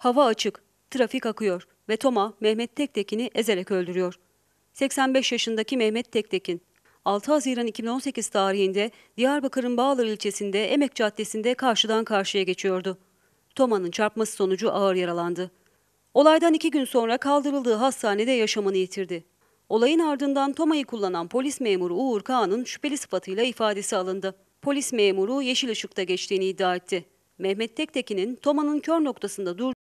Hava açık, trafik akıyor ve Toma Mehmet Tektekin'i ezerek öldürüyor. 85 yaşındaki Mehmet Tektekin, 6 Haziran 2018 tarihinde Diyarbakır'ın Bağlar ilçesinde Emek Caddesi'nde karşıdan karşıya geçiyordu. Toma'nın çarpması sonucu ağır yaralandı. Olaydan iki gün sonra kaldırıldığı hastanede yaşamını yitirdi. Olayın ardından Toma'yı kullanan polis memuru Uğur Kağan'ın şüpheli sıfatıyla ifadesi alındı. Polis memuru yeşil ışıkta geçtiğini iddia etti. Mehmet Tektekin'in Toma'nın kör noktasında durduğu